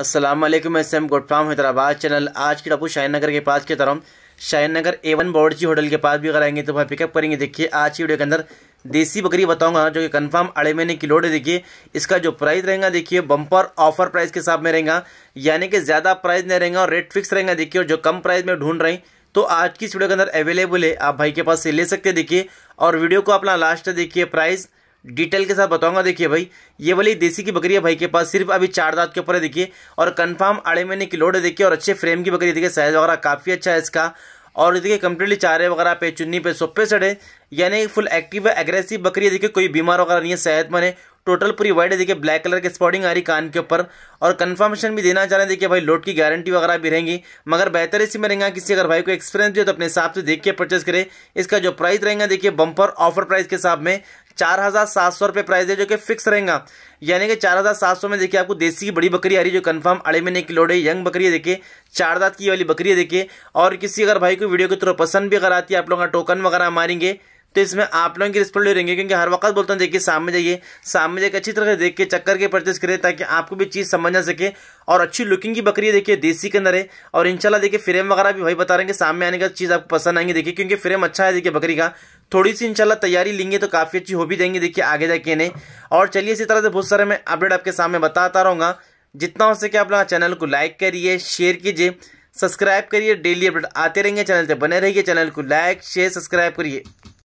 असलम मैं सैम गुड फ्राम हैदराबाद चैनल आज की टापू शाहन नगर के पास की तरफ शाहीन नगर ए वन बॉर्डी होटल के पास भी अगर आएंगे तो वहाँ पिकअप करेंगे देखिए आज की वीडियो के अंदर देसी बकरी बताऊंगा जो कि कंफर्म अड़े महीने की लोड है देखिए इसका जो प्राइस रहेगा देखिए बम्पर ऑफर प्राइस के हिसाब में रहेगा यानी कि ज़्यादा प्राइस नहीं रहेगा और रेट फिक्स रहेगा देखिए और जो कम प्राइस में ढूंढ रहे हैं तो आज की इस वीडियो के अंदर अवेलेबल है आप भाई के पास से ले सकते देखिए और वीडियो को अपना लास्ट देखिए प्राइस डिटेल के साथ बताऊंगा देखिए भाई ये वाली देसी की बकरी है भाई के पास सिर्फ अभी चार दांत के ऊपर है देखिए और कंफर्म आड़े महीने की लोड है देखिए और अच्छे फ्रेम की बकरी देखिए साइज वगैरह काफ़ी अच्छा है इसका और देखिए कम्प्लीटली चारे वगैरह पे चुन्नी पे सोपे सड़े यानी फुल एक्टिव है एग्रेसिव बकरी है देखिए कोई बीमार वगैरह नहीं है सेहतमंद है टोटल पूरी वाइट है देखिए ब्लैक कलर की स्पॉटिंग आ रही कान के ऊपर और कंफर्मेशन भी देना चाह रहे हैं देखिए भाई लोट की गारंटी वगैरह भी रहेंगी मगर बेहतर इसी में रहेंगे किसी अगर भाई को एक्सपीरियंस दिया तो अपने हिसाब से देख के परचेस करें इसका जो प्राइस रहेगा देखिए बम्पर ऑफर प्राइस के हिसाब में चार हज़ार सात सौ रुपये प्राइस है जो कि फिक्स रहेगा यानी कि चार हज़ार सात सौ में देखिए आपको देसी की बड़ी बकरी आ रही है जो कंफर्म अड़े महीने की लोड है यंग बकरी है देखिए चार दात की वाली बकरी है देखिए और किसी अगर भाई को वीडियो के थ्रू पसंद भी अगर आती है आप लोग टोकन वगैरह मारेंगे तो इसमें आप लोगों की रिस्पॉन्डी रहेंगे क्योंकि हर वक्त बोलता हूँ देखिए सामने जाइए सामने जाकर अच्छी तरह से देख के चक्कर के परचेस करें ताकि आपको भी चीज़ समझ आ सके और अच्छी लुकिंग की बकरी देखिए देसी के अंदर है और इनशाला देखिए फ्रेम वगैरह भी वही बता रहे हैं सामने आने का चीज़ आपको पसंद आएंगे देखिए क्योंकि फ्रेम अच्छा है देखिए बकरी का थोड़ी सी इनशाला तैयारी लेंगे तो काफ़ी अच्छी हो भी जाएंगे देखिए आगे जाके इन्हें और चलिए इसी तरह से बहुत सारे मैं अपडेट आपके सामने बताता रहूँगा जितना हो सके आप लोग चैनल को लाइक करिए शेयर कीजिए सब्सक्राइब करिए डेली अपडेट आते रहेंगे चैनल से बने रहिए चैनल को लाइक शेयर सब्सक्राइब करिए